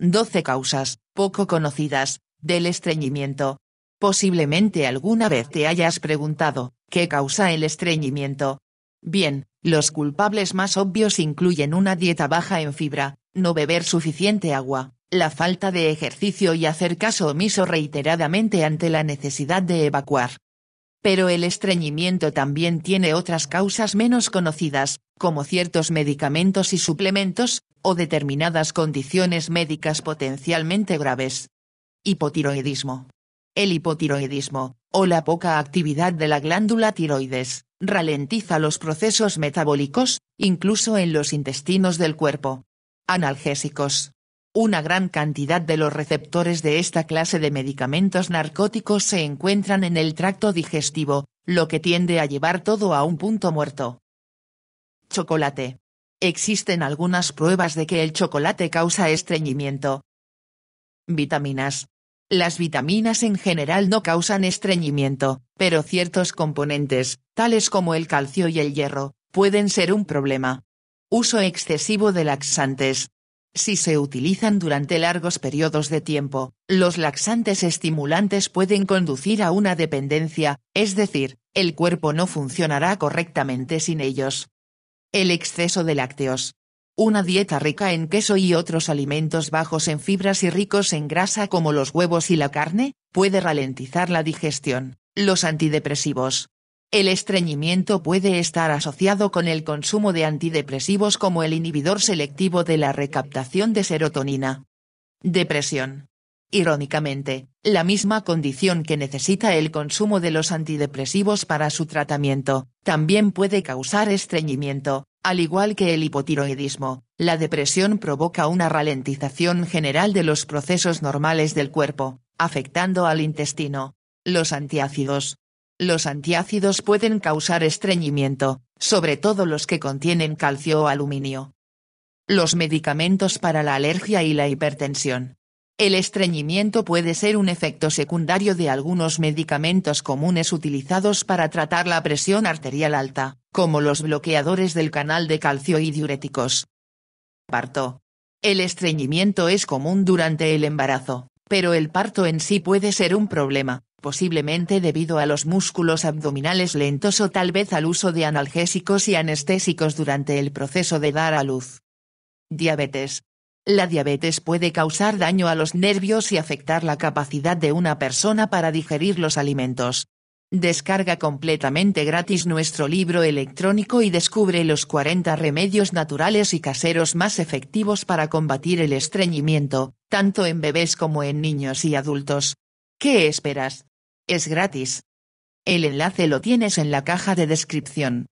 12 causas, poco conocidas, del estreñimiento. Posiblemente alguna vez te hayas preguntado, ¿qué causa el estreñimiento? Bien, los culpables más obvios incluyen una dieta baja en fibra, no beber suficiente agua, la falta de ejercicio y hacer caso omiso reiteradamente ante la necesidad de evacuar. Pero el estreñimiento también tiene otras causas menos conocidas, como ciertos medicamentos y suplementos, o determinadas condiciones médicas potencialmente graves. Hipotiroidismo. El hipotiroidismo, o la poca actividad de la glándula tiroides, ralentiza los procesos metabólicos, incluso en los intestinos del cuerpo. Analgésicos. Una gran cantidad de los receptores de esta clase de medicamentos narcóticos se encuentran en el tracto digestivo, lo que tiende a llevar todo a un punto muerto. Chocolate. Existen algunas pruebas de que el chocolate causa estreñimiento. Vitaminas. Las vitaminas en general no causan estreñimiento, pero ciertos componentes, tales como el calcio y el hierro, pueden ser un problema. Uso excesivo de laxantes, si se utilizan durante largos periodos de tiempo, los laxantes estimulantes pueden conducir a una dependencia, es decir, el cuerpo no funcionará correctamente sin ellos. El exceso de lácteos. Una dieta rica en queso y otros alimentos bajos en fibras y ricos en grasa como los huevos y la carne, puede ralentizar la digestión. Los antidepresivos, el estreñimiento puede estar asociado con el consumo de antidepresivos como el inhibidor selectivo de la recaptación de serotonina. Depresión. Irónicamente, la misma condición que necesita el consumo de los antidepresivos para su tratamiento, también puede causar estreñimiento, al igual que el hipotiroidismo. La depresión provoca una ralentización general de los procesos normales del cuerpo, afectando al intestino. Los antiácidos, los antiácidos pueden causar estreñimiento, sobre todo los que contienen calcio o aluminio. Los medicamentos para la alergia y la hipertensión. El estreñimiento puede ser un efecto secundario de algunos medicamentos comunes utilizados para tratar la presión arterial alta, como los bloqueadores del canal de calcio y diuréticos. Parto. El estreñimiento es común durante el embarazo, pero el parto en sí puede ser un problema, posiblemente debido a los músculos abdominales lentos o tal vez al uso de analgésicos y anestésicos durante el proceso de dar a luz. Diabetes. La diabetes puede causar daño a los nervios y afectar la capacidad de una persona para digerir los alimentos. Descarga completamente gratis nuestro libro electrónico y descubre los 40 remedios naturales y caseros más efectivos para combatir el estreñimiento, tanto en bebés como en niños y adultos. ¿Qué esperas? Es gratis. El enlace lo tienes en la caja de descripción.